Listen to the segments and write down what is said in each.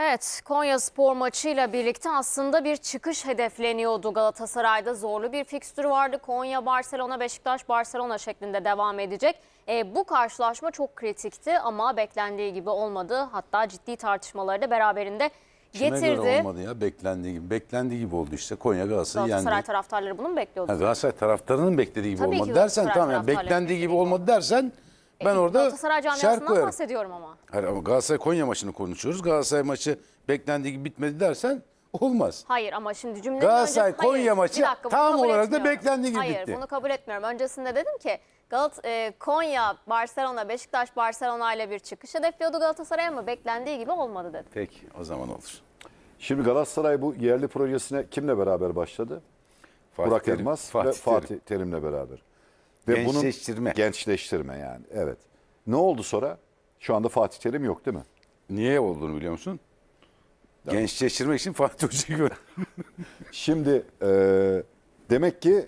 Evet, Konya Spor maçıyla birlikte aslında bir çıkış hedefleniyordu. Galatasaray'da zorlu bir fikstür vardı. Konya, Barcelona, Beşiktaş, Barcelona şeklinde devam edecek. E, bu karşılaşma çok kritikti ama beklendiği gibi olmadı. Hatta ciddi tartışmaları da beraberinde Kime getirdi. göre olmadı ya beklendiği gibi. Beklendiği gibi oldu işte Konya Galatasaray'ı yendi. Galatasaray taraftarları bunu mu bekliyordu? Ha, Galatasaray taraftarının beklediği gibi Tabii ki olmadı dersen tamam yani beklendiği gibi gibi olmadı dersen e, ben orada Galatasaray şer camiasından koyarım. bahsediyorum ama. Hayır ama Galatasaray Konya maçını konuşuyoruz. Galatasaray maçı beklendiği gibi bitmedi dersen olmaz. Hayır ama şimdi cümlenin Galatasaray önce... Konya Hayır, maçı dakika, tam olarak da beklendiği gibi Hayır bitti. bunu kabul etmiyorum. Öncesinde dedim ki Galat e, Konya Barcelona, Beşiktaş Barcelona ile bir çıkış hedefliyordu Galatasaray ama beklendiği gibi olmadı dedim. Peki o zaman olur. Şimdi Galatasaray bu yerli projesine kimle beraber başladı? Fatih Burak Terim, Elmas ve Fatih Terim'le beraber. Ve gençleştirme. Bunun, gençleştirme yani evet. Ne oldu sonra? Şu anda Fatih Terim yok değil mi? Niye olduğunu biliyor musun? Tamam. Gençleştirmek için Fatih Hoca'yı gör. Şimdi e, demek ki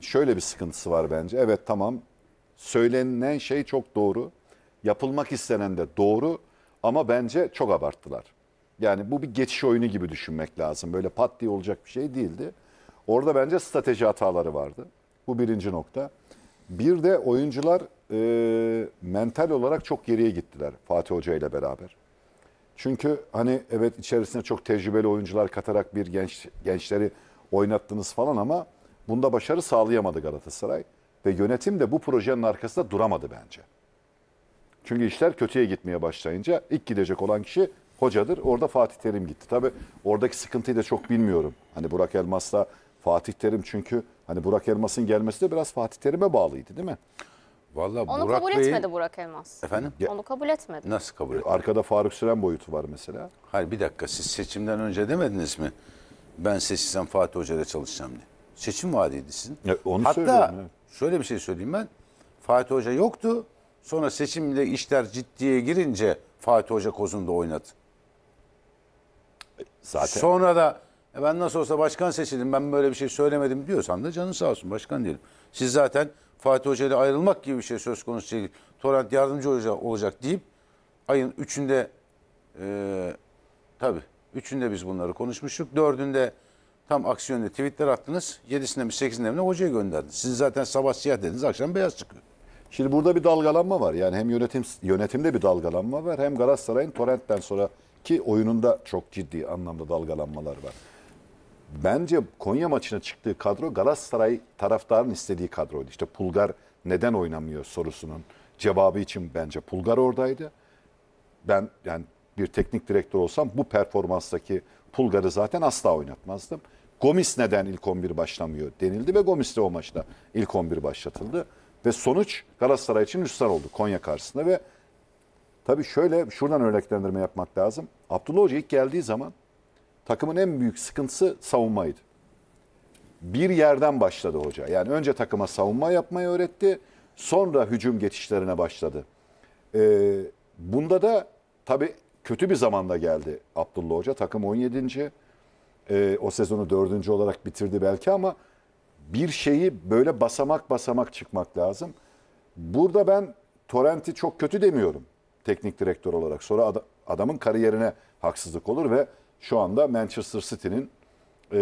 şöyle bir sıkıntısı var bence. Evet tamam söylenen şey çok doğru. Yapılmak istenen de doğru ama bence çok abarttılar. Yani bu bir geçiş oyunu gibi düşünmek lazım. Böyle pat diye olacak bir şey değildi. Orada bence strateji hataları vardı. Bu birinci nokta. Bir de oyuncular e, mental olarak çok geriye gittiler Fatih Hoca ile beraber. Çünkü hani evet içerisine çok tecrübeli oyuncular katarak bir genç gençleri oynattınız falan ama bunda başarı sağlayamadı Galatasaray. Ve yönetim de bu projenin arkasında duramadı bence. Çünkü işler kötüye gitmeye başlayınca ilk gidecek olan kişi hocadır. Orada Fatih Terim gitti. Tabi oradaki sıkıntıyı da çok bilmiyorum. Hani Burak Elmas'la Fatih Terim çünkü hani Burak Elmas'ın gelmesi de biraz Fatih Terim'e bağlıydı değil mi? Vallahi Onu Burak kabul Bey'in- etmedi Burak Elmas. Efendim? Onu kabul etmedi. Nasıl kabul et? Arkada Faruk Süren boyutu var mesela. Hayır bir dakika siz seçimden önce demediniz mi? Ben seçilsem Fatih Hoca'yla çalışacağım diye. Seçim vaadiydisin. Ya, onu Hatta şöyle bir şey söyleyeyim ben. Fatih Hoca yoktu. Sonra seçimde işler ciddiye girince Fatih Hoca kozunda oynadı. E, zaten Sonra da e ben nasıl olsa başkan seçildim ben böyle bir şey söylemedim diyorsan da canın sağ olsun başkan diyelim. Siz zaten Fatih Hoca ile ayrılmak gibi bir şey söz konusu değil. Torrent yardımcı hoca olacak deyip ayın üçünde e, tabii 3'ünde biz bunları konuşmuştuk. Dördünde tam aksiyonda tweetler attınız. 7'sinde mi 8'inde mi hocaya gönderdiniz. Siz zaten sabah siyah dediniz akşam beyaz çıkıyor. Şimdi burada bir dalgalanma var. Yani hem yönetim yönetimde bir dalgalanma var hem Galatasaray'ın Torrent'ten sonra ki oyununda çok ciddi anlamda dalgalanmalar var bence Konya maçına çıktığı kadro Galatasaray taraftarın istediği kadroydu. İşte Pulgar neden oynamıyor sorusunun cevabı için bence Pulgar oradaydı. Ben yani bir teknik direktör olsam bu performanstaki Pulgar'ı zaten asla oynatmazdım. Gomis neden ilk 11 başlamıyor denildi ve Gomis de o maçta ilk 11 başlatıldı. Ve sonuç Galatasaray için üstler oldu Konya karşısında ve tabii şöyle şuradan örneklendirme yapmak lazım. Abdullah Hoca ilk geldiği zaman takımın en büyük sıkıntısı savunmaydı. Bir yerden başladı hoca. Yani önce takıma savunma yapmayı öğretti. Sonra hücum geçişlerine başladı. Ee, bunda da tabii kötü bir zamanda geldi Abdullah Hoca. Takım 17. Ee, o sezonu 4. olarak bitirdi belki ama bir şeyi böyle basamak basamak çıkmak lazım. Burada ben Torrent'i çok kötü demiyorum teknik direktör olarak. Sonra ad adamın kariyerine haksızlık olur ve şu anda Manchester City'nin e,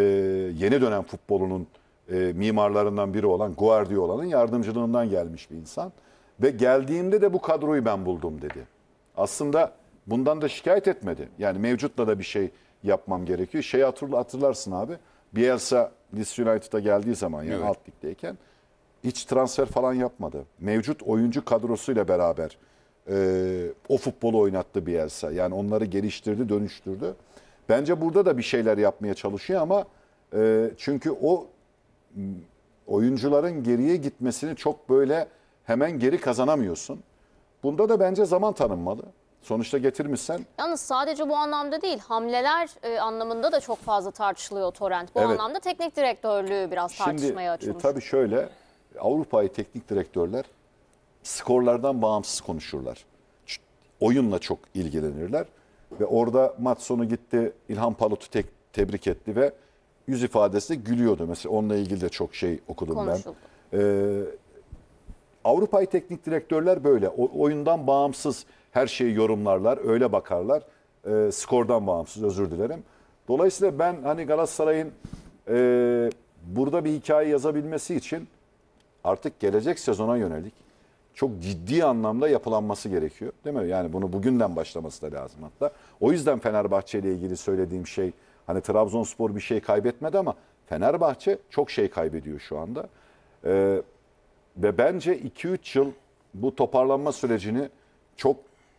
yeni dönem futbolunun e, mimarlarından biri olan Guardiola'nın yardımcılığından gelmiş bir insan. Ve geldiğimde de bu kadroyu ben buldum dedi. Aslında bundan da şikayet etmedi. Yani mevcutla da bir şey yapmam gerekiyor. Şey hatırla, hatırlarsın abi. Bielsa Leeds United'a geldiği zaman yani evet. alt ligdeyken hiç transfer falan yapmadı. Mevcut oyuncu kadrosuyla beraber e, o futbolu oynattı Bielsa. Yani onları geliştirdi, dönüştürdü. Bence burada da bir şeyler yapmaya çalışıyor ama e, çünkü o hmm, oyuncuların geriye gitmesini çok böyle hemen geri kazanamıyorsun. Bunda da bence zaman tanınmalı. Sonuçta getirmişsen. Yalnız sadece bu anlamda değil, hamleler e, anlamında da çok fazla tartışılıyor Torrent. Bu Evet. anlamda teknik direktörlüğü biraz Şimdi e, tartışmaya e, açılmış. tabii şöyle Avrupa'yı teknik direktörler skorlardan bağımsız konuşurlar. Oyunla çok ilgilenirler. Ve orada maç sonu gitti İlhan Palut'u tek, tebrik etti ve yüz ifadesi gülüyordu. Mesela onunla ilgili de çok şey okudum Konuşuldu. ben. Ee, Avrupa'yı teknik direktörler böyle. O, oyundan bağımsız her şeyi yorumlarlar, öyle bakarlar. E, skordan bağımsız özür dilerim. Dolayısıyla ben hani Galatasaray'ın e, burada bir hikaye yazabilmesi için artık gelecek sezona yönelik çok ciddi anlamda yapılanması gerekiyor. Değil mi? Yani bunu bugünden başlaması da lazım hatta. O yüzden Fenerbahçe ile ilgili söylediğim şey hani Trabzonspor bir şey kaybetmedi ama Fenerbahçe çok şey kaybediyor şu anda. Ee, ve bence 2-3 yıl bu toparlanma sürecini çok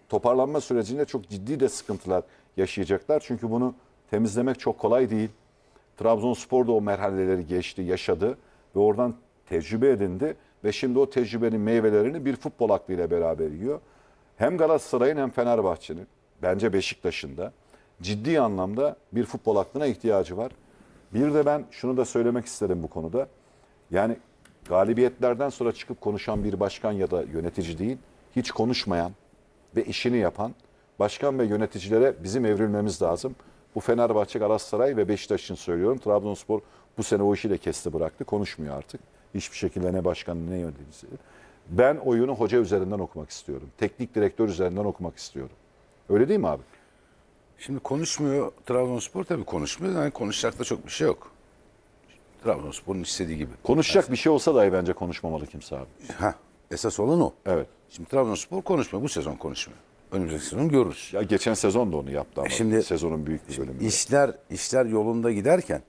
toparlanma sürecinde çok ciddi de sıkıntılar yaşayacaklar. Çünkü bunu temizlemek çok kolay değil. Trabzonspor da o merhaleleri geçti, yaşadı ve oradan tecrübe edindi. Ve şimdi o tecrübenin meyvelerini bir futbol aklıyla beraber yiyor. Hem Galatasaray'ın hem Fenerbahçe'nin, bence Beşiktaş'ın da ciddi anlamda bir futbol aklına ihtiyacı var. Bir de ben şunu da söylemek isterim bu konuda. Yani galibiyetlerden sonra çıkıp konuşan bir başkan ya da yönetici değil, hiç konuşmayan ve işini yapan başkan ve yöneticilere bizim evrilmemiz lazım. Bu Fenerbahçe, Galatasaray ve Beşiktaş için söylüyorum. Trabzonspor bu sene o işi de kesti bıraktı. Konuşmuyor artık. Hiçbir şekilde ne başkanı ne yöneticisi. Ben oyunu hoca üzerinden okumak istiyorum. Teknik direktör üzerinden okumak istiyorum. Öyle değil mi abi? Şimdi konuşmuyor Trabzonspor tabii konuşmuyor. Yani konuşacak da çok bir şey yok. Trabzonspor'un istediği gibi. Konuşacak bir şey olsa dahi bence konuşmamalı kimse abi. Ha, esas olan o. Evet. Şimdi Trabzonspor konuşmuyor. Bu sezon konuşmuyor. Önümüzdeki sezon görürüz. Ya geçen sezon da onu yaptı e ama şimdi, sezonun büyük bir bölümü. İşler, işler yolunda giderken,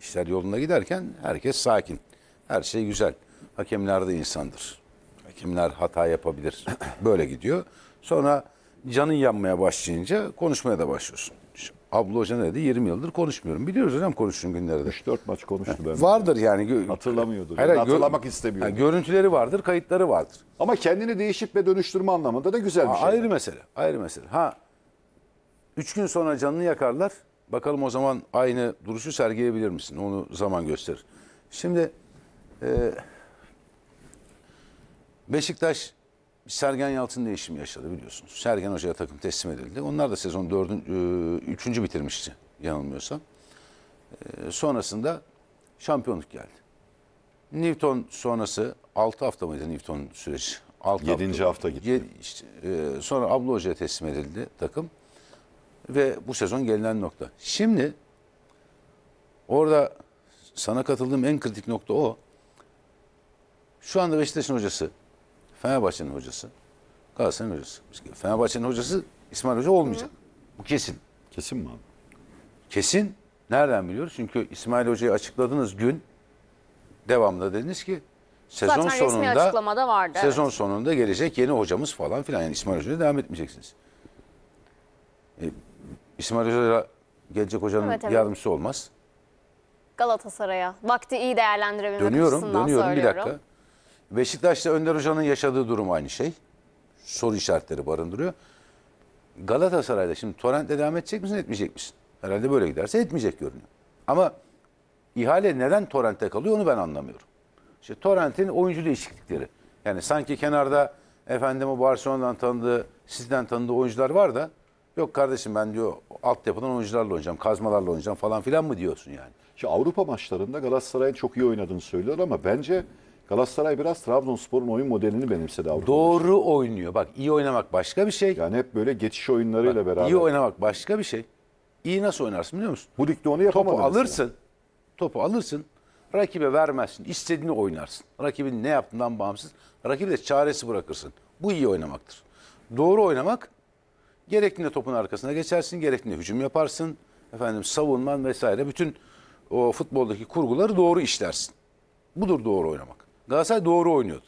işler yolunda giderken herkes sakin. Her şey güzel. Hakemler de insandır. Hakemler hata yapabilir. Böyle gidiyor. Sonra canın yanmaya başlayınca konuşmaya da başlıyorsun. İşte Abla Hoca ne dedi? 20 yıldır konuşmuyorum. Biliyoruz hocam konuştuğun günlerde. 3-4 maç konuştu ben. Vardır yani. Gö- Hatırlamıyordur. Hayır, Yani hatırlamak istemiyor. yani görüntüleri vardır, kayıtları vardır. Ama kendini değişip ve dönüştürme anlamında da güzel bir şey. Ayrı mesele. Ayrı mesele. Ha üç gün sonra canını yakarlar. Bakalım o zaman aynı duruşu sergileyebilir misin? Onu zaman gösterir. Şimdi ee, Beşiktaş Sergen Yalçın değişimi yaşadı biliyorsunuz. Sergen Hoca'ya takım teslim edildi. Onlar da sezon dördün, e, üçüncü bitirmişti yanılmıyorsam. Ee, sonrasında şampiyonluk geldi. Newton sonrası 6 hafta mıydı Newton süreci? 6 Yedinci hafta, hafta gitti. Ye, işte, e, sonra Ablo Hoca'ya teslim edildi takım. Ve bu sezon gelinen nokta. Şimdi orada sana katıldığım en kritik nokta o. Şu anda Beşiktaş'ın hocası, Fenerbahçe'nin hocası, Galatasaray'ın hocası. Fenerbahçe'nin hocası İsmail Hoca olmayacak. Bu kesin. Kesin mi abi? Kesin. Nereden biliyoruz? Çünkü İsmail Hoca'yı açıkladığınız gün devamında dediniz ki sezon Zaten sonunda açıklamada vardı. evet. sonunda gelecek yeni hocamız falan filan. Yani İsmail Hoca'ya devam etmeyeceksiniz. E, İsmail Hoca'ya gelecek hocanın Evet, evet. yardımcısı olmaz. Galatasaray'a vakti iyi değerlendirebilmek Dönüyorum, açısından dönüyorum bir dakika. Beşiktaş'ta Önder Hoca'nın yaşadığı durum aynı şey. Soru işaretleri barındırıyor. Galatasaray'da şimdi Torrent'le devam edecek misin, etmeyecek misin? Herhalde böyle giderse etmeyecek görünüyor. Ama ihale neden Torrent'te kalıyor onu ben anlamıyorum. İşte Torrent'in oyuncu değişiklikleri. Yani sanki kenarda efendim o Barcelona'dan tanıdığı, sizden tanıdığı oyuncular var da yok kardeşim ben diyor altyapıdan oyuncularla oynayacağım, kazmalarla oynayacağım falan filan mı diyorsun yani? Şimdi Avrupa maçlarında Galatasaray'ın çok iyi oynadığını söylüyorlar ama bence Galatasaray biraz Trabzonspor'un oyun modelini benimsedi Avrupa'da. Doğru oynuyor. Bak iyi oynamak başka bir şey. Yani hep böyle geçiş oyunlarıyla Bak, beraber. İyi oynamak başka bir şey. İyi nasıl oynarsın biliyor musun? Bu ligde onu yapamadı. Topu mesela. alırsın. Topu alırsın. Rakibe vermezsin. İstediğini oynarsın. Rakibin ne yaptığından bağımsız. Rakibi de çaresi bırakırsın. Bu iyi oynamaktır. Doğru oynamak gerektiğinde topun arkasına geçersin, gerektiğinde hücum yaparsın. Efendim savunman vesaire bütün o futboldaki kurguları doğru işlersin. Budur doğru oynamak. Galatasaray doğru oynuyordu.